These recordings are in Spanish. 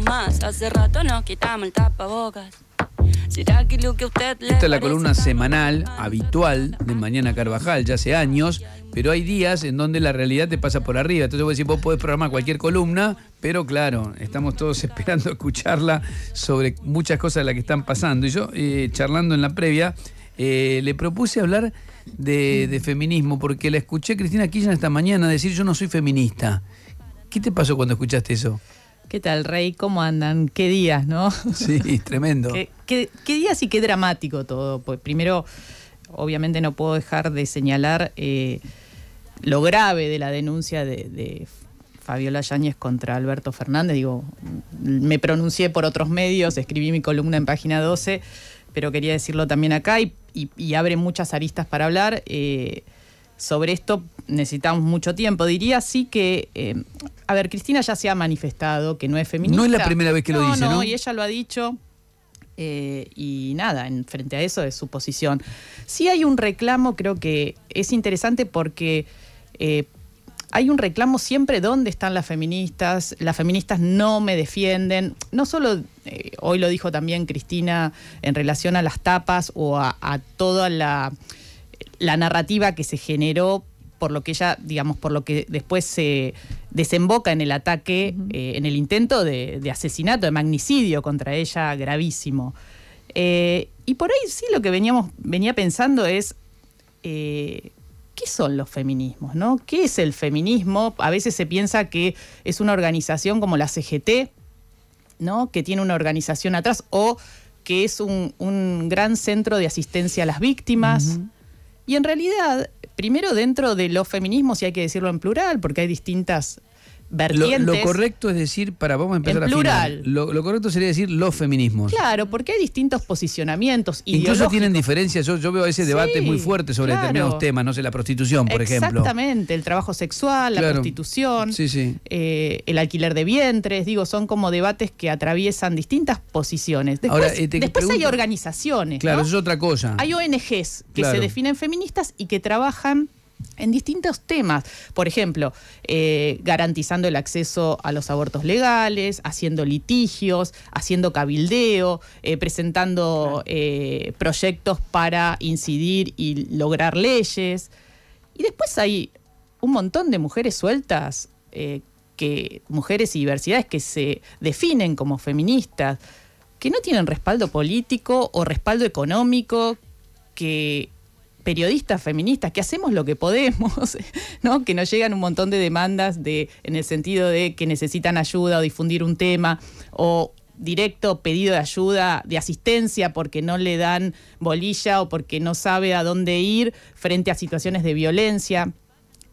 más. Hace rato nos quitamos el tapabocas. Esta es la columna semanal, habitual, de Mañana Carvajal, ya hace años, pero hay días en donde la realidad te pasa por arriba. Entonces vos decís, vos podés programar cualquier columna, pero claro, estamos todos esperando escucharla sobre muchas cosas de las que están pasando. Y yo, eh, charlando en la previa, eh, le propuse hablar de, feminismo, porque la escuché Cristina Kirchner esta mañana decir, yo no soy feminista. ¿Qué te pasó cuando escuchaste eso? ¿Qué tal, Rey? ¿Cómo andan? ¿Qué días, no? Sí, tremendo. ¿Qué, días y qué dramático todo? Pues primero, obviamente no puedo dejar de señalar eh, lo grave de la denuncia de, Fabiola Yáñez contra Alberto Fernández. Digo, me pronuncié por otros medios, escribí mi columna en página 12, pero quería decirlo también acá y, abre muchas aristas para hablar. Eh, sobre esto necesitamos mucho tiempo. Diría sí que, eh, a ver, Cristina ya se ha manifestado que no es feminista. No es la primera vez que lo dice, ¿no? No, y ella lo ha dicho. Eh, y nada, en, frente a eso es su posición. Sí hay un reclamo, creo que es interesante porque eh, hay un reclamo siempre dónde están las feministas, las feministas no me defienden, no solo, hoy lo dijo también Cristina en relación a las tapas o a toda la la narrativa que se generó por lo que ella, digamos, por lo que después se desemboca en el ataque, eh, en el intento de, asesinato, de magnicidio contra ella gravísimo. Eh, y por ahí sí lo que veníamos, venía pensando es eh, ¿qué son los feminismos? ¿no? ¿Qué es el feminismo? A veces se piensa que es una organización como la CGT, ¿no? Que tiene una organización atrás, o que es un, gran centro de asistencia a las víctimas. Y en realidad, primero dentro de los feminismos, y hay que decirlo en plural, porque hay distintas lo, correcto es decir, para vamos a empezar final, lo, correcto sería decir los feminismos. Claro, porque hay distintos posicionamientos. Incluso tienen diferencias. Yo, veo ese debate muy fuerte sobre determinados temas, no sé, la prostitución, por ejemplo. Exactamente, el trabajo sexual, la prostitución, eh, el alquiler de vientres, digo, son como debates que atraviesan distintas posiciones. Después, eh, hay organizaciones. Claro, eso es otra cosa. Hay ONGs que se definen feministas y que trabajan en distintos temas. Por ejemplo, eh, garantizando el acceso a los abortos legales, haciendo litigios, haciendo cabildeo, eh, presentando eh, proyectos para incidir y lograr leyes. Y después hay un montón de mujeres sueltas, que, mujeres y diversidades que se definen como feministas, que no tienen respaldo político o respaldo económico, que periodistas feministas que hacemos lo que podemos, ¿no? que nos llegan un montón de demandas de, en el sentido de que necesitan ayuda o difundir un tema o directo pedido de ayuda, de asistencia, porque no le dan bolilla o porque no sabe a dónde ir frente a situaciones de violencia.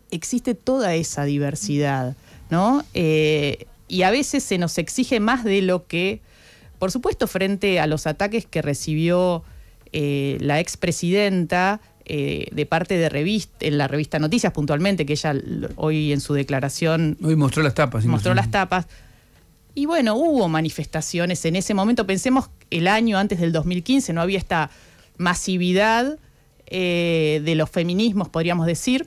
Existe toda esa diversidad, ¿no? Eh, y a veces se nos exige más de lo que, por supuesto, frente a los ataques que recibió eh, la expresidenta, eh, de parte de en la revista Noticias puntualmente, que ella hoy en su declaración... Hoy mostró las tapas. Mostró las tapas. Y bueno, hubo manifestaciones en ese momento, pensemos el año antes del 2015, no había esta masividad eh, de los feminismos, podríamos decir.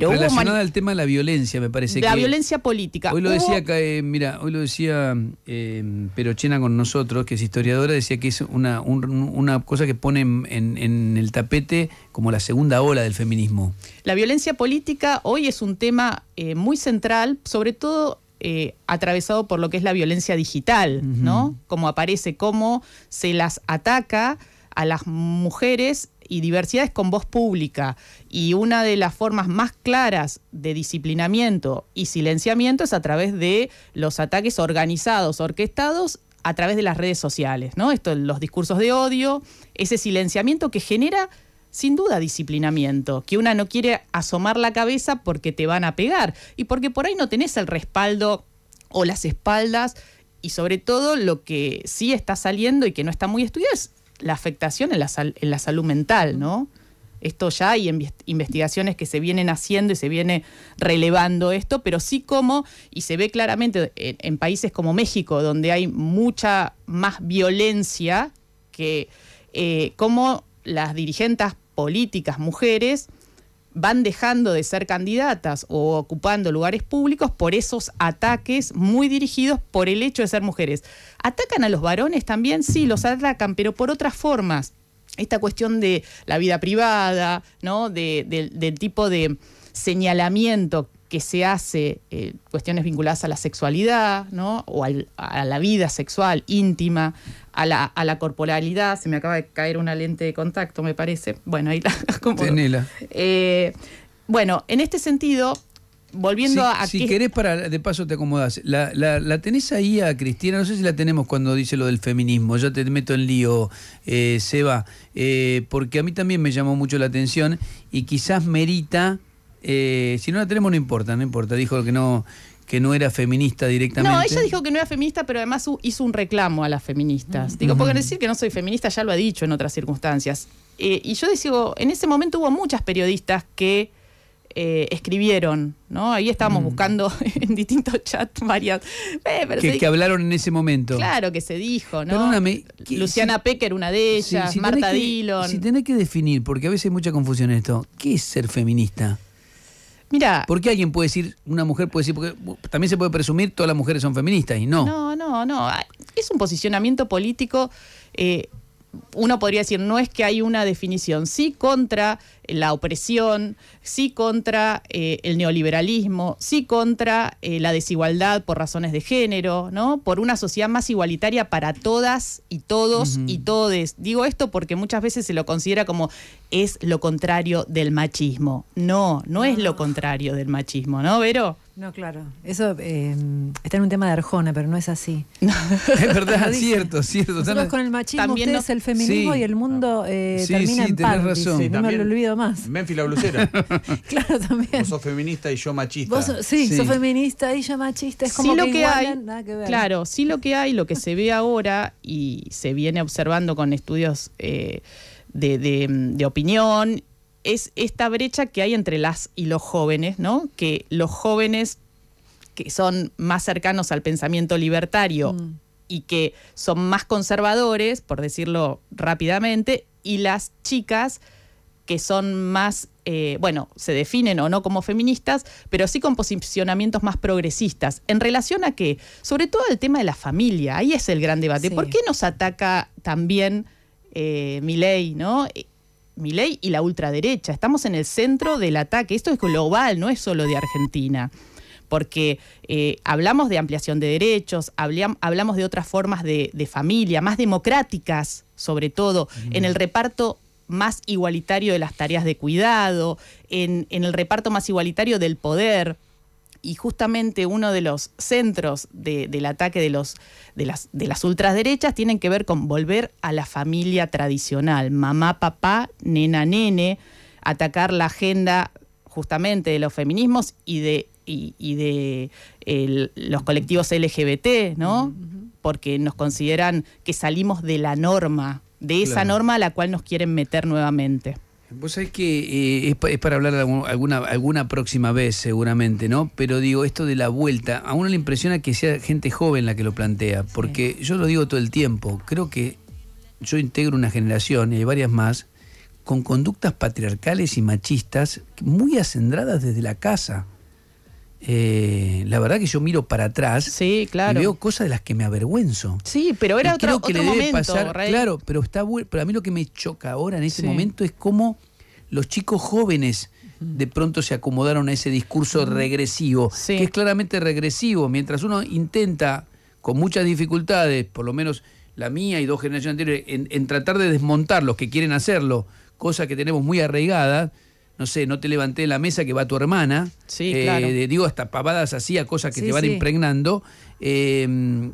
Relacionada al tema de la violencia, me parece. que... La violencia política. Hoy lo decía, eh, mira, hoy lo decía eh, Perochena con nosotros, que es historiadora, decía que es una, una cosa que pone en, el tapete como la segunda ola del feminismo. La violencia política hoy es un tema eh, muy central, sobre todo atravesado por lo que es la violencia digital, ¿no? Cómo aparece, cómo se las ataca a las mujeres y diversidad es con voz pública. Y una de las formas más claras de disciplinamiento y silenciamiento es a través de los ataques organizados, orquestados a través de las redes sociales, ¿no? Esto, los discursos de odio, ese silenciamiento que genera sin duda disciplinamiento, que una no quiere asomar la cabeza porque te van a pegar y porque por ahí no tenés el respaldo o las espaldas y sobre todo lo que sí está saliendo y que no está muy estudiado es la afectación en la, salud mental, ¿no? Esto ya hay investigaciones que se vienen haciendo y se viene relevando esto, pero sí como, y se ve claramente en, países como México, donde hay mucha más violencia, que eh, como las dirigentes políticas mujeres van dejando de ser candidatas o ocupando lugares públicos por esos ataques muy dirigidos por el hecho de ser mujeres. ¿Atacan a los varones también? Sí, los atacan, pero por otras formas. Esta cuestión de la vida privada, ¿no? del tipo de señalamiento que se hace, eh, cuestiones vinculadas a la sexualidad, ¿no? O a la vida sexual íntima, a la, corporalidad. Se me acaba de caer una lente de contacto, me parece. Bueno, ahí la Tenela. Eh, bueno, en este sentido, volviendo a... Si querés, para, de paso te acomodas La, la, la, tenés ahí a Cristina, no sé si la tenemos cuando dice lo del feminismo, ya te meto en lío, eh, Seba, eh, porque a mí también me llamó mucho la atención y quizás merita eh, si no la tenemos, no importa, no importa. Dijo que no, que no era feminista directamente. No, ella dijo que no era feminista, pero además hizo un reclamo a las feministas. Digo, porque decir que no soy feminista ya lo ha dicho en otras circunstancias. Eh, y yo digo, en ese momento hubo muchas periodistas que eh, escribieron, ¿no? Ahí estábamos mm. buscando en distintos chats varias. que, hablaron en ese momento. Claro, que se dijo, ¿no? Luciana Pecker, una de ellas, Marta Dillon. Si tenés que definir, porque a veces hay mucha confusión en esto, ¿qué es ser feminista? Mira. ¿Por qué alguien puede decir, una mujer puede decir, porque también se puede presumir todas las mujeres son feministas y no? No, no, no. Es un posicionamiento político. Eh, uno podría decir, no es que hay una definición, sí contra la opresión, sí contra eh, el neoliberalismo, sí contra eh, la desigualdad por razones de género, ¿no? Por una sociedad más igualitaria para todas y todos y todes. Digo esto porque muchas veces se lo considera como es lo contrario del machismo. No, no, es lo contrario del machismo, ¿no, Vero? No, claro. Eso em, está en un tema de Arjona, pero no es así. es verdad, cierto, cierto. Nosotros con el machismo, ustedes el feminismo y el mundo ah. eh, sí, termina en razón. no me lo olvido más. Menfi la blusera. claro, también. Vos sos feminista y yo machista. sí, sos feminista y yo machista. Es como lo que, hay, nada que ver. Claro, sí lo que hay, lo que se ve ahora y se viene observando con estudios... Eh, Mm, de, opinión, es esta brecha que hay entre las y los jóvenes, ¿no? Que los jóvenes que son más cercanos al pensamiento libertario mm. y que son más conservadores, por decirlo rápidamente, y las chicas que son más, eh, bueno, se definen o no como feministas, pero sí con posicionamientos más progresistas. ¿En relación a qué? Sobre todo el tema de la familia, ahí es el gran debate. ¿Por qué nos ataca también eh, Mi ley ¿no? Eh, y la ultraderecha. Estamos en el centro del ataque. Esto es global, no es solo de Argentina. Porque eh, hablamos de ampliación de derechos, hablamos de otras formas de, familia, más democráticas, sobre todo, en el reparto más igualitario de las tareas de cuidado, en el reparto más igualitario del poder y justamente uno de los centros del ataque de, los, de, las, de las ultraderechas tienen que ver con volver a la familia tradicional, mamá, papá, nena, nene, atacar la agenda justamente de los feminismos y de, y, de los colectivos LGBT, ¿no? Porque nos consideran que salimos de la norma, de esa norma a la cual nos quieren meter nuevamente. Vos sabés que eh, es, para hablar alguna, alguna próxima vez seguramente, ¿no? Pero digo, esto de la vuelta, a uno le impresiona que sea gente joven la que lo plantea, porque yo lo digo todo el tiempo, creo que yo integro una generación, y hay varias más, con conductas patriarcales y machistas muy acendradas desde la casa. Eh, la verdad que yo miro para atrás y veo cosas de las que me avergüenzo. Sí, pero era otro, creo que momento, pasar, claro, pero está a mí lo que me choca ahora en ese momento es cómo los chicos jóvenes de pronto se acomodaron a ese discurso regresivo, que es claramente regresivo, mientras uno intenta con muchas dificultades, por lo menos la mía y dos generaciones anteriores, en, en tratar de desmontar los que quieren hacerlo, cosa que tenemos muy arraigada, no sé, no te levanté de la mesa que va tu hermana. Sí, eh, Digo, hasta pavadas así, a cosas que te van impregnando. Eh,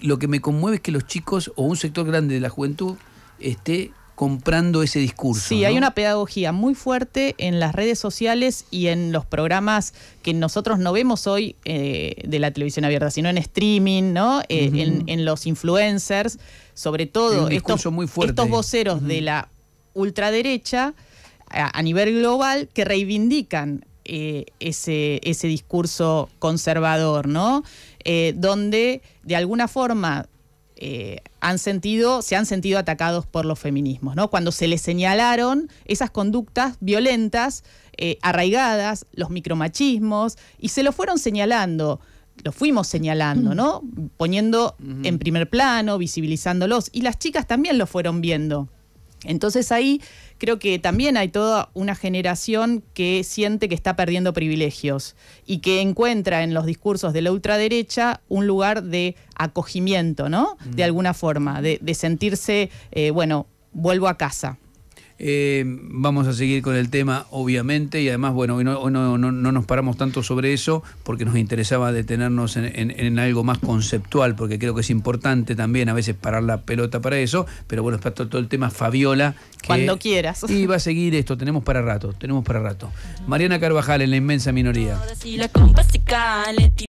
lo que me conmueve es que los chicos o un sector grande de la juventud esté comprando ese discurso. Sí, hay una pedagogía muy fuerte en las redes sociales y en los programas que nosotros no vemos hoy eh, de la televisión abierta, sino en streaming, ¿no? en, los influencers, sobre todo estos, muy estos voceros de la ultraderecha a, nivel global que reivindican eh, ese, discurso conservador, ¿no? Eh, donde de alguna forma eh, han sentido, se han sentido atacados por los feminismos, ¿no? Cuando se les señalaron esas conductas violentas, arraigadas, los micromachismos, y se lo fueron señalando lo fuimos señalando, ¿no? Mm. Poniendo en primer plano, visibilizándolos. Y las chicas también lo fueron viendo. Entonces ahí creo que también hay toda una generación que siente que está perdiendo privilegios y que encuentra en los discursos de la ultraderecha un lugar de acogimiento, ¿no? De alguna forma, de, sentirse, eh, bueno, vuelvo a casa. Eh, vamos a seguir con el tema, obviamente, y además, bueno, hoy no, nos paramos tanto sobre eso porque nos interesaba detenernos en, algo más conceptual, porque creo que es importante también a veces parar la pelota para eso, pero bueno, está todo, el tema Fabiola. Cuando quieras. Y va a seguir esto, tenemos para rato, tenemos para rato. Mariana Carvajal en la inmensa minoría.